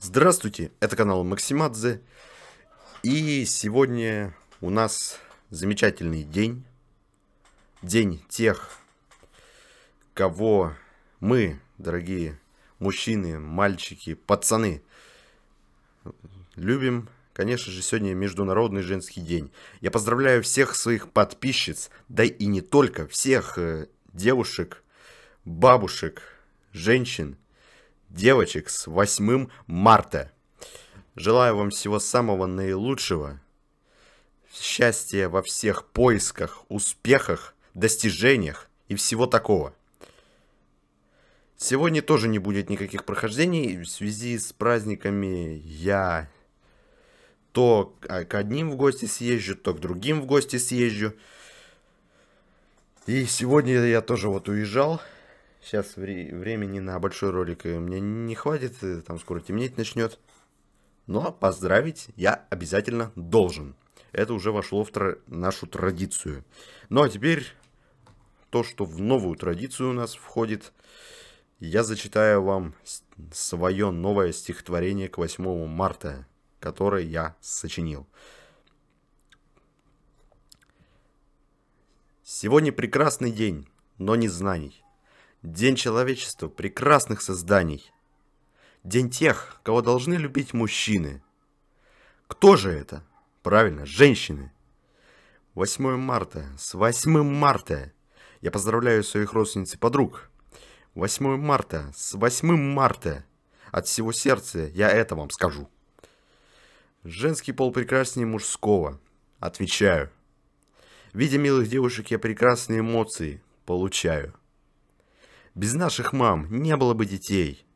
Здравствуйте, это канал Максимадзе. И сегодня у нас замечательный день. День тех, кого мы, дорогие мужчины, мальчики, пацаны, любим. Конечно же, сегодня Международный женский день. Я поздравляю всех своих подписчиц, да и не только, всех э, девушек, бабушек, женщин, девочек с 8 марта. Желаю вам всего самого наилучшего, счастья во всех поисках, успехах, достижениях и всего такого. Сегодня тоже не будет никаких прохождений. В связи с праздниками я то к одним в гости съезжу, то к другим в гости съезжу. И сегодня я тоже вот уезжал. Сейчас времени на большой ролик мне не хватит, там скоро темнеть начнет. Но поздравить я обязательно должен. Это уже вошло в тр- нашу традицию. Ну а теперь то, что в новую традицию у нас входит. Я зачитаю вам свое новое стихотворение к 8 марта который я сочинил. Сегодня прекрасный день, но не знаний. День человечества прекрасных созданий. День тех, кого должны любить мужчины. Кто же это? Правильно, женщины. 8 марта. С 8 марта. Я поздравляю своих родственниц и подруг. 8 марта. С 8 марта. От всего сердца я это вам скажу. Женский пол прекраснее мужского. Отвечаю. Видя милых девушек, я прекрасные эмоции получаю. Без наших мам не было бы детей.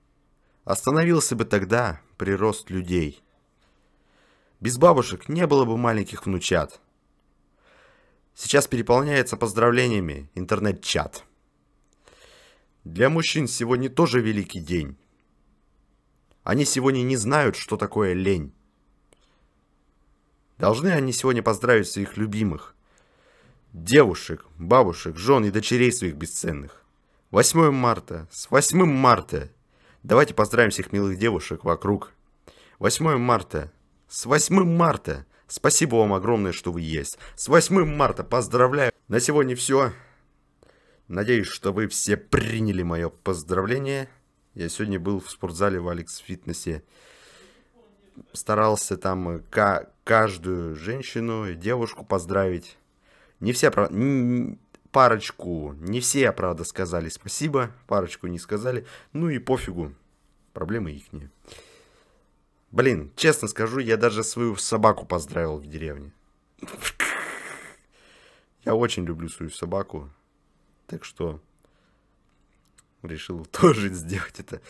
Остановился бы тогда прирост людей. Без бабушек не было бы маленьких внучат. Сейчас переполняется поздравлениями интернет-чат. Для мужчин сегодня тоже великий день. Они сегодня не знают, что такое лень. Должны они сегодня поздравить своих любимых. Девушек, бабушек, жен и дочерей своих бесценных. 8 марта. С 8 марта. Давайте поздравим всех милых девушек вокруг. 8 марта. С 8 марта. Спасибо вам огромное, что вы есть. С 8 марта поздравляю. На сегодня все. Надеюсь, что вы все приняли мое поздравление. Я сегодня был в спортзале в Алекс Фитнесе старался там э, каждую женщину и девушку поздравить. Не все, правда, парочку, не все, правда, сказали спасибо, парочку не сказали. Ну и пофигу, проблемы их не. Блин, честно скажу, я даже свою собаку поздравил в деревне. Я очень люблю свою собаку, так что решил тоже сделать это.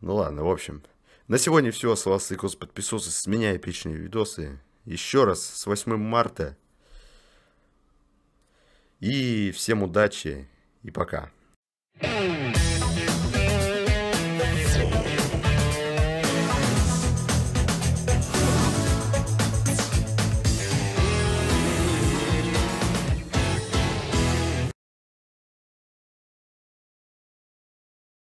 Ну ладно, в общем... На сегодня все. С вас Икос подписался. С меня эпичные видосы. Еще раз с 8 марта. И всем удачи и пока. Hey!